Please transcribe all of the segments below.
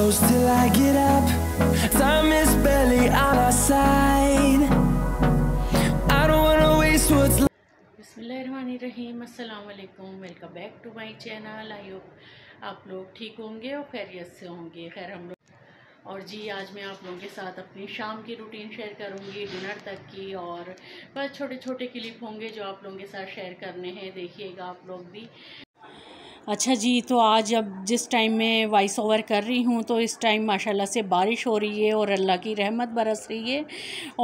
close till I get up Time is barely on our side I don't wanna waste what's left बसमीम अल्लाम welcome back to my channel I hope आप लोग ठीक होंगे और खैरियत से होंगे खैर हम लोग और जी आज मैं आप लोगों के साथ अपनी शाम की रूटीन शेयर करूंगी डिनर तक की और बस छोटे छोटे क्लिप होंगे जो आप लोगों के साथ शेयर करने हैं देखिएगा आप लोग भी अच्छा जी तो आज अब जिस टाइम मैं वॉइस ओवर कर रही हूँ तो इस टाइम माशाल्लाह से बारिश हो रही है और अल्लाह की रहमत बरस रही है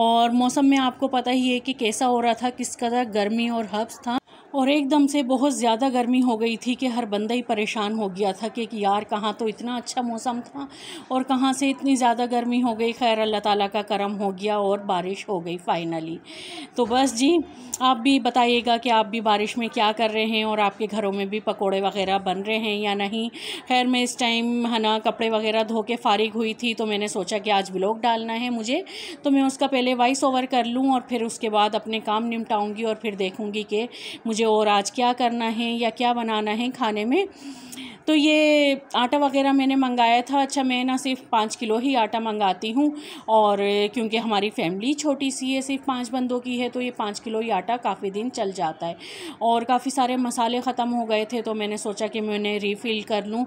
और मौसम में आपको पता ही है कि कैसा हो रहा था किस कदर गर्मी और हब्स था और एकदम से बहुत ज़्यादा गर्मी हो गई थी कि हर बंदा ही परेशान हो गया था कि यार कहाँ तो इतना अच्छा मौसम था और कहाँ से इतनी ज़्यादा गर्मी हो गई खैर अल्लाह ताला का करम हो गया और बारिश हो गई फ़ाइनली तो बस जी आप भी बताइएगा कि आप भी बारिश में क्या कर रहे हैं और आपके घरों में भी पकौड़े वगैरह बन रहे हैं या नहीं खैर मैं इस टाइम है ना कपड़े वगैरह धो के फारिग हुई थी तो मैंने सोचा कि आज ब्लॉग डालना है मुझे तो मैं उसका पहले वॉइस ओवर कर लूँ और फिर उसके बाद अपने काम निपटाऊँगी और फिर देखूँगी कि मुझे समझो और आज क्या करना है या क्या बनाना है खाने में तो ये आटा वगैरह मैंने मंगाया था अच्छा मैं ना सिर्फ पाँच किलो ही आटा मंगाती हूँ और क्योंकि हमारी फैमिली छोटी सी है सिर्फ पाँच बंदों की है तो ये पाँच किलो ही आटा काफ़ी दिन चल जाता है और काफ़ी सारे मसाले ख़त्म हो गए थे तो मैंने सोचा कि मैं उन्हें रीफ़िल कर लूँ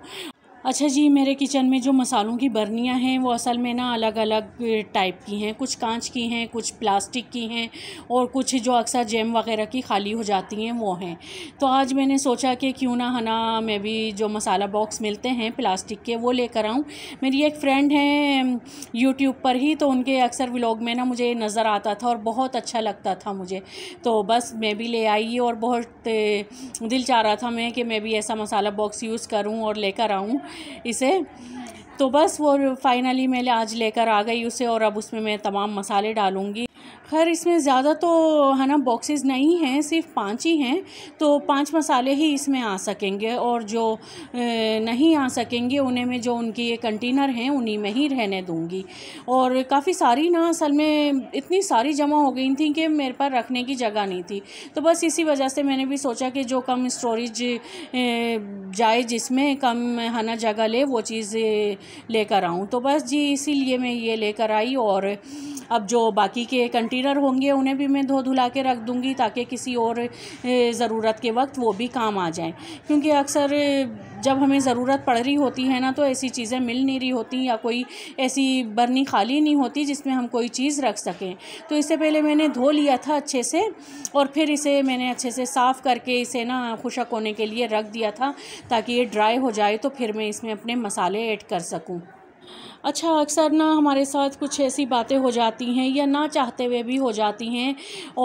अच्छा जी मेरे किचन में जो मसालों की बर्नियाँ हैं वो असल में ना अलग अलग टाइप की हैं कुछ कांच की हैं कुछ प्लास्टिक की हैं और कुछ जो अक्सर जेम वगैरह की खाली हो जाती हैं वो हैं तो आज मैंने सोचा कि क्यों ना हना मैं भी जो मसाला बॉक्स मिलते हैं प्लास्टिक के वो लेकर आऊँ मेरी एक फ्रेंड है यूट्यूब पर ही तो उनके अक्सर व्लॉग में ना मुझे नज़र आता था और बहुत अच्छा लगता था मुझे तो बस मैं भी ले आई और बहुत दिल चाह रहा था मैं कि मैं भी ऐसा मसाला बॉक्स यूज़ करूँ और लेकर आऊँ इसे तो बस वो फाइनली मैं आज लेकर आ गई उसे और अब उसमें मैं तमाम मसाले डालूँगी खैर इसमें ज़्यादा तो है ना बॉक्सेस नहीं हैं सिर्फ पाँच ही हैं तो पांच मसाले ही इसमें आ सकेंगे और जो नहीं आ सकेंगे उन्हें में जो उनके ये कंटेनर हैं उन्हीं में ही रहने दूँगी और काफ़ी सारी ना असल में इतनी सारी जमा हो गई थी कि मेरे पास रखने की जगह नहीं थी तो बस इसी वजह से मैंने भी सोचा कि जो कम स्टोरेज जाए जिसमें कम है ना जगह ले वो चीज़ लेकर आऊँ तो बस जी इसी मैं ये लेकर आई और अब जो बाकी के कंटेनर कंसीलर होंगे उन्हें भी मैं धो धुला के रख दूँगी ताकि किसी और ज़रूरत के वक्त वो भी काम आ जाए क्योंकि अक्सर जब हमें ज़रूरत पड़ रही होती है ना तो ऐसी चीज़ें मिल नहीं रही होती या कोई ऐसी बर्नी खाली नहीं होती जिसमें हम कोई चीज़ रख सकें तो इससे पहले मैंने धो लिया था अच्छे से और फिर इसे मैंने अच्छे से साफ़ करके इसे ना खुशक होने के लिए रख दिया था ताकि ये ड्राई हो जाए तो फिर मैं इसमें अपने मसाले ऐड कर सकूँ अच्छा अक्सर ना हमारे साथ कुछ ऐसी बातें हो जाती हैं या ना चाहते हुए भी हो जाती हैं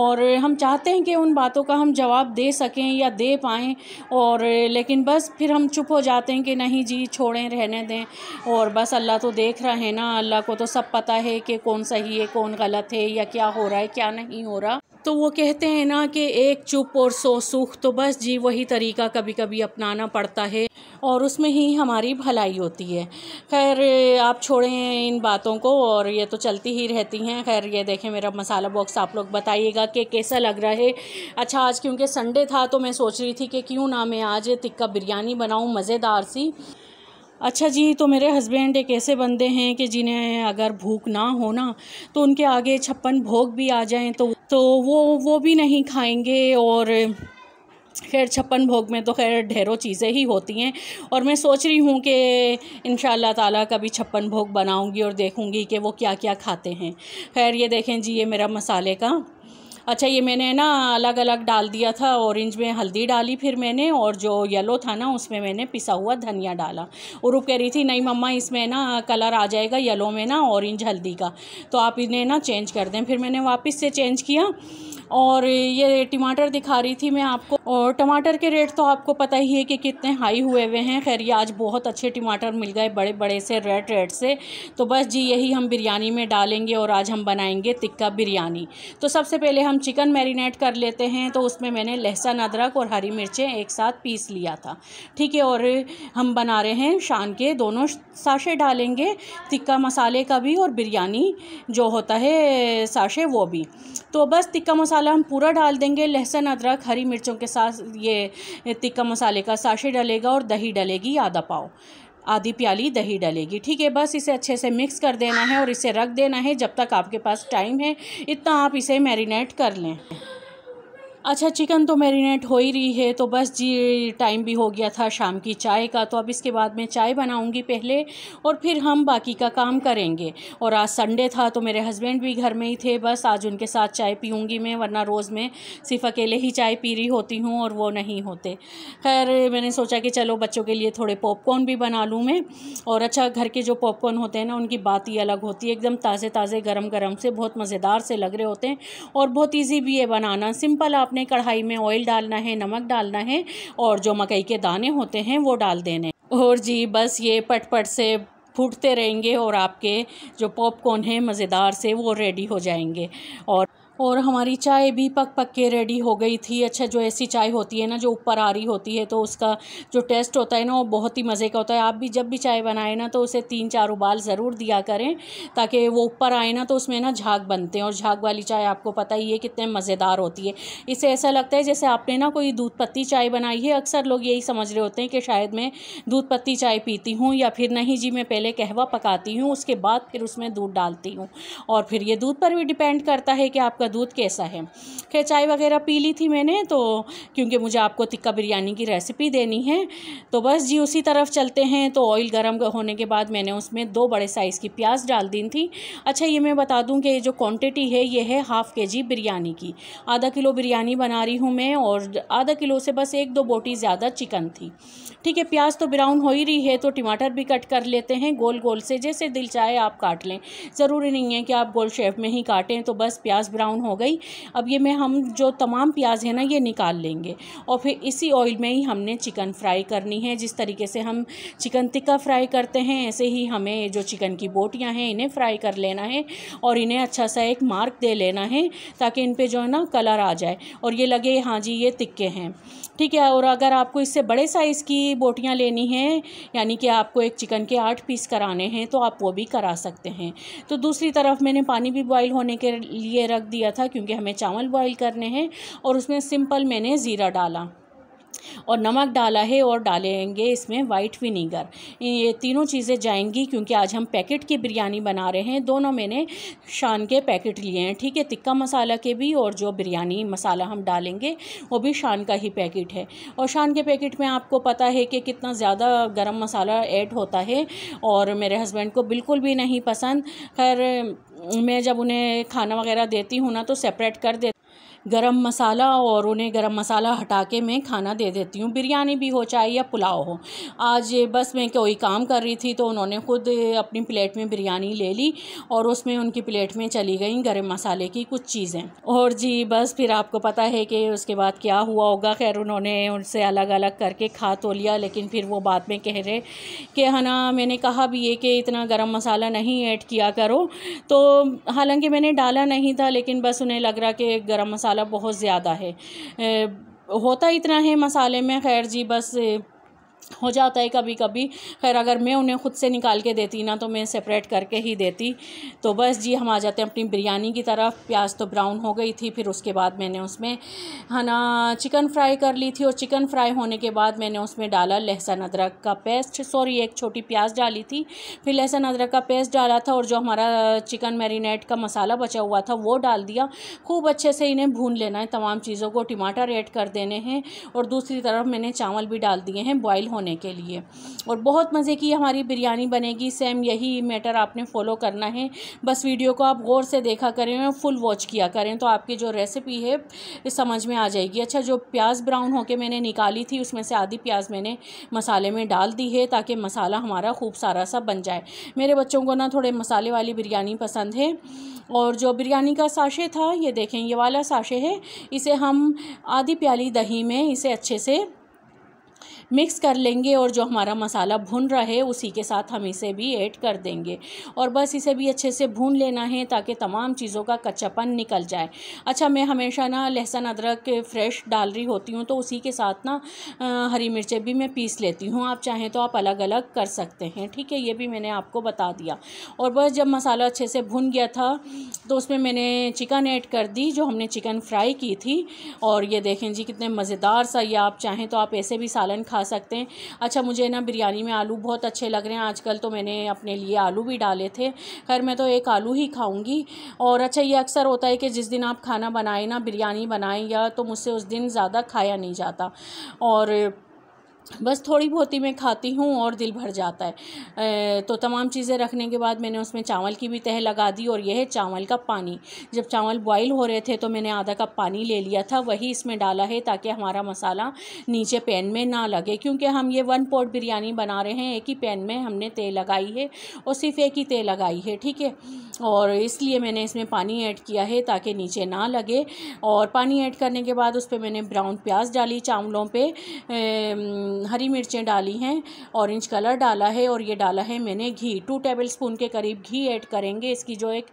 और हम चाहते हैं कि उन बातों का हम जवाब दे सकें या दे पाएँ और लेकिन बस फिर हम चुप हो जाते हैं कि नहीं जी छोड़ें रहने दें और बस अल्लाह तो देख रहे हैं ना अल्लाह को तो सब पता है कि कौन सही है कौन गलत है या क्या हो रहा है क्या नहीं हो रहा तो वो कहते हैं ना कि एक चुप और सो सूख तो बस जी वही तरीका कभी कभी अपनाना पड़ता है और उसमें ही हमारी भलाई होती है खैर आप छोड़ें इन बातों को और ये तो चलती ही रहती हैं खैर ये देखें मेरा मसाला बॉक्स आप लोग बताइएगा कि कैसा लग रहा है अच्छा आज क्योंकि संडे था तो मैं सोच रही थी कि क्यों ना मैं आज टिक्का बिरयानी बनाऊँ मज़ेदार सी अच्छा जी तो मेरे हस्बैंड एक ऐसे बंदे हैं कि जिन्हें अगर भूख ना हो ना तो उनके आगे छप्पन भोग भी आ जाएं तो तो वो वो भी नहीं खाएंगे और खैर छप्पन भोग में तो खैर ढेरों चीज़ें ही होती हैं और मैं सोच रही हूँ कि इन ताला का छप्पन भोग बनाऊँगी और देखूँगी कि वो क्या क्या खाते हैं खैर ये देखें जी ये मेरा मसाले का अच्छा ये मैंने ना अलग अलग डाल दिया था ऑरेंज में हल्दी डाली फिर मैंने और जो येलो था ना उसमें मैंने पिसा हुआ धनिया डाला उरूप कह रही थी नहीं मम्मा इसमें ना कलर आ जाएगा येलो में ना ऑरेंज हल्दी का तो आप इन्हें ना चेंज कर दें फिर मैंने वापस से चेंज किया और ये टमाटर दिखा रही थी मैं आपको और टमाटर के रेट तो आपको पता ही है कि कितने हाई हुए हुए हैं खैर ये आज बहुत अच्छे टमाटर मिल गए बड़े बड़े से रेड रेड से तो बस जी यही हम बिरयानी में डालेंगे और आज हम बनाएंगे तिक्का बिरयानी तो सबसे पहले हम हम चिकन मैरिनेट कर लेते हैं तो उसमें मैंने लहसुन अदरक और हरी मिर्चें एक साथ पीस लिया था ठीक है और हम बना रहे हैं शान के दोनों साशे डालेंगे तिक्का मसाले का भी और बिरयानी जो होता है साशे वो भी तो बस तिक्का मसाला हम पूरा डाल देंगे लहसुन अदरक हरी मिर्चों के साथ ये तिक्का मसाले का साशे डलेगा और दही डलेगी आधा पाव आधी प्याली दही डालेगी ठीक है बस इसे अच्छे से मिक्स कर देना है और इसे रख देना है जब तक आपके पास टाइम है इतना आप इसे मैरिनेट कर लें अच्छा चिकन तो मैरिनेट हो ही रही है तो बस जी टाइम भी हो गया था शाम की चाय का तो अब इसके बाद मैं चाय बनाऊंगी पहले और फिर हम बाकी का काम करेंगे और आज संडे था तो मेरे हस्बैंड भी घर में ही थे बस आज उनके साथ चाय पीऊँगी मैं वरना रोज़ में सिर्फ अकेले ही चाय पी रही होती हूँ और वो नहीं होते खैर मैंने सोचा कि चलो बच्चों के लिए थोड़े पॉपकॉर्न भी बना लूँ मैं और अच्छा घर के जो पॉपकॉर्न होते हैं ना उनकी बात ही अलग होती है एकदम ताज़े ताज़े गर्म गर्म से बहुत मज़ेदार से लग रहे होते हैं और बहुत ईजी भी है बनाना सिंपल आप आपने कढ़ाई में ऑयल डालना है नमक डालना है और जो मकई के दाने होते हैं वो डाल देने और जी बस ये पटपट -पट से फूटते रहेंगे और आपके जो पॉपकॉर्न हैं मज़ेदार से वो रेडी हो जाएंगे और और हमारी चाय भी पक पक के रेडी हो गई थी अच्छा जो ऐसी चाय होती है ना जो ऊपर आ रही होती है तो उसका जो टेस्ट होता है ना वो बहुत ही मज़े का होता है आप भी जब भी चाय बनाए ना तो उसे तीन चार उबाल ज़रूर दिया करें ताकि वो ऊपर आए ना तो उसमें ना झाग बनते हैं और झाग वाली चाय आपको पता ही है कितने मज़ेदार होती है इसे ऐसा लगता है जैसे आपने ना कोई दूध पत्ती चाय बनाई है अक्सर लोग यही समझ रहे होते हैं कि शायद मैं दूध पत्ती चाय पीती हूँ या फिर नहीं जी मैं पहले कहवा पकाती हूँ उसके बाद फिर उसमें दूध डालती हूँ और फिर ये दूध पर भी डिपेंड करता है कि आपका आपका दूध कैसा है खैर चाय वगैरह पी ली थी मैंने तो क्योंकि मुझे आपको तिक्का बिरयानी की रेसिपी देनी है तो बस जी उसी तरफ चलते हैं तो ऑयल गर्म होने के बाद मैंने उसमें दो बड़े साइज़ की प्याज डाल दी थी अच्छा ये मैं बता दूँ कि जो क्वान्टिटी है ये है हाफ़ के जी बिरयानी की आधा किलो बिरयानी बना रही हूँ मैं और आधा किलो से बस एक दो बोटी ज़्यादा चिकन थी ठीक है प्याज तो ब्राउन हो ही रही है तो टमाटर भी कट कर लेते हैं गोल गोल से जैसे दिल चाहे आप काट लें ज़रूरी नहीं है कि आप गोल शेप में ही काटें तो बस प्याज ब्राउन ब्राउन हो गई अब ये मैं हम जो तमाम प्याज है ना ये निकाल लेंगे और फिर इसी ऑयल में ही हमने चिकन फ्राई करनी है जिस तरीके से हम चिकन टिक्का फ्राई करते हैं ऐसे ही हमें जो चिकन की बोटियाँ हैं इन्हें फ्राई कर लेना है और इन्हें अच्छा सा एक मार्क दे लेना है ताकि इन पर जो है ना कलर आ जाए और ये लगे हाँ जी ये तिक्के हैं ठीक है और अगर आपको इससे बड़े साइज़ की बोटियाँ लेनी हैं यानी कि आपको एक चिकन के आठ पीस कराने हैं तो आप वो भी करा सकते हैं तो दूसरी तरफ मैंने पानी भी बॉयल होने के लिए रख दिया दिया था क्योंकि हमें चावल बॉईल करने हैं और उसमें सिंपल मैंने ज़ीरा डाला और नमक डाला है और डालेंगे इसमें वाइट विनीगर ये तीनों चीज़ें जाएंगी क्योंकि आज हम पैकेट की बिरयानी बना रहे हैं दोनों मैंने शान के पैकेट लिए हैं ठीक है टिक्का मसाला के भी और जो बिरयानी मसाला हम डालेंगे वो भी शान का ही पैकेट है और शान के पैकेट में आपको पता है कि कितना ज़्यादा गर्म मसाला ऐड होता है और मेरे हस्बैंड को बिल्कुल भी नहीं पसंद खैर मैं जब उन्हें खाना वगैरह देती हूँ ना तो सेपरेट कर देती गरम मसाला और उन्हें गरम मसाला हटा के मैं खाना दे देती हूँ बिरयानी भी हो चाहे या पुलाव हो आज बस मैं कोई काम कर रही थी तो उन्होंने ख़ुद अपनी प्लेट में बिरयानी ले ली और उसमें उनकी प्लेट में चली गई गरम मसाले की कुछ चीज़ें और जी बस फिर आपको पता है कि उसके बाद क्या हुआ होगा खैर उन्होंने उनसे अलग अलग करके खा तो लिया लेकिन फिर वो बाद में कह रहे कि है हाँ ना मैंने कहा भी ये कि इतना गर्म मसाला नहीं ऐड किया करो तो हालांकि मैंने डाला नहीं था लेकिन बस उन्हें लग रहा कि गर्म मसाला बहुत ज़्यादा है होता इतना है मसाले में खैर जी बस हो जाता है कभी कभी खैर अगर मैं उन्हें ख़ुद से निकाल के देती ना तो मैं सेपरेट करके ही देती तो बस जी हम आ जाते हैं अपनी बिरयानी की तरफ प्याज तो ब्राउन हो गई थी फिर उसके बाद मैंने उसमें है ना चिकन फ्राई कर ली थी और चिकन फ्राई होने के बाद मैंने उसमें डाला लहसुन अदरक का पेस्ट सॉरी एक छोटी प्याज डाली थी फिर लहसुन अदरक का पेस्ट डाला था और जो हमारा चिकन मेरीनेट का मसाला बचा हुआ था वो डाल दिया खूब अच्छे से इन्हें भून लेना है तमाम चीज़ों को टमाटर ऐड कर देने हैं और दूसरी तरफ मैंने चावल भी डाल दिए हैं बॉयल होने होने के लिए और बहुत मज़े की हमारी बिरयानी बनेगी सेम यही मैटर आपने फॉलो करना है बस वीडियो को आप गौर से देखा करें और फुल वॉच किया करें तो आपकी जो रेसिपी है समझ में आ जाएगी अच्छा जो प्याज ब्राउन होकर मैंने निकाली थी उसमें से आधी प्याज मैंने मसाले में डाल दी है ताकि मसाला हमारा खूब सारा सा बन जाए मेरे बच्चों को ना थोड़े मसाले वाली बिरयानी पसंद है और जो बिरयानी का साशे था ये देखें ये वाला साशे है इसे हम आधी प्याली दही में इसे अच्छे से मिक्स कर लेंगे और जो हमारा मसाला भुन रहा है उसी के साथ हम इसे भी ऐड कर देंगे और बस इसे भी अच्छे से भून लेना है ताकि तमाम चीज़ों का कच्चापन निकल जाए अच्छा मैं हमेशा ना लहसुन अदरक फ्रेश डाल रही होती हूँ तो उसी के साथ ना हरी मिर्चें भी मैं पीस लेती हूँ आप चाहें तो आप अलग अलग कर सकते हैं ठीक है ये भी मैंने आपको बता दिया और बस जब मसाला अच्छे से भुन गया था तो उसमें मैंने चिकन ऐड कर दी जो हमने चिकन फ्राई की थी और ये देखें जी कितने मज़ेदार सा ये आप चाहें तो आप ऐसे भी सालन खा खा सकते हैं अच्छा मुझे ना बिरयानी में आलू बहुत अच्छे लग रहे हैं आजकल तो मैंने अपने लिए आलू भी डाले थे खैर मैं तो एक आलू ही खाऊँगी और अच्छा ये अक्सर होता है कि जिस दिन आप खाना बनाएं ना बिरयानी बनाएं या तो मुझसे उस दिन ज़्यादा खाया नहीं जाता और बस थोड़ी बहुत ही मैं खाती हूँ और दिल भर जाता है तो तमाम चीज़ें रखने के बाद मैंने उसमें चावल की भी तह लगा दी और यह है चावल का पानी जब चावल बॉईल हो रहे थे तो मैंने आधा कप पानी ले लिया था वही इसमें डाला है ताकि हमारा मसाला नीचे पैन में ना लगे क्योंकि हम ये वन पॉट बिरयानी बना रहे हैं एक ही पैन में हमने तेल लगाई है और सिर्फ एक ही तेल लगाई है ठीक है और इसलिए मैंने इसमें पानी ऐड किया है ताकि नीचे ना लगे और पानी ऐड करने के बाद उस पर मैंने ब्राउन प्याज डाली चावलों पर हरी मिर्चें डाली हैं ऑरेंज कलर डाला है और ये डाला है मैंने घी टू टेबल स्पून के करीब घी ऐड करेंगे इसकी जो एक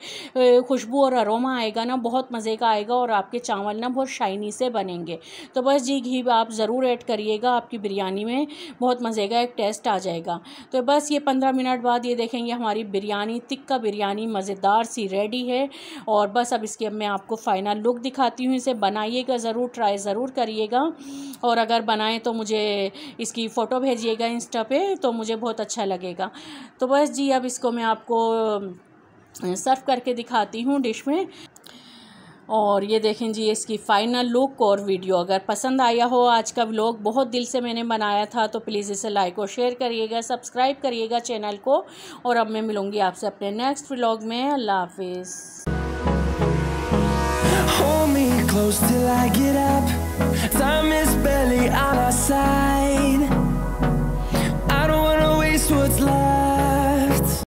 खुशबू और अरोमा आएगा ना बहुत मज़े का आएगा और आपके चावल ना बहुत शाइनी से बनेंगे तो बस जी घी आप ज़रूर ऐड करिएगा आपकी बिरयानी में बहुत मज़े का एक टेस्ट आ जाएगा तो बस ये पंद्रह मिनट बाद ये देखेंगे हमारी बिरयानी तिक्का बिरयानी मज़ेदार सी रेडी है और बस अब इसकी अब मैं आपको फ़ाइनल लुक दिखाती हूँ इसे बनाइएगा ज़रूर ट्राई ज़रूर करिएगा और अगर बनाएं तो मुझे इसकी फ़ोटो भेजिएगा इंस्टा पे तो मुझे बहुत अच्छा लगेगा तो बस जी अब इसको मैं आपको सर्व करके दिखाती हूँ डिश में और ये देखें जी इसकी फ़ाइनल लुक और वीडियो अगर पसंद आया हो आज का व्लॉग बहुत दिल से मैंने बनाया था तो प्लीज़ इसे लाइक और शेयर करिएगा सब्सक्राइब करिएगा चैनल को और अब मैं मिलूँगी आपसे अपने नेक्स्ट व्लॉग में अल्लाह हाफिज़ close till I get up Time is barely on our side I don't wanna waste what's left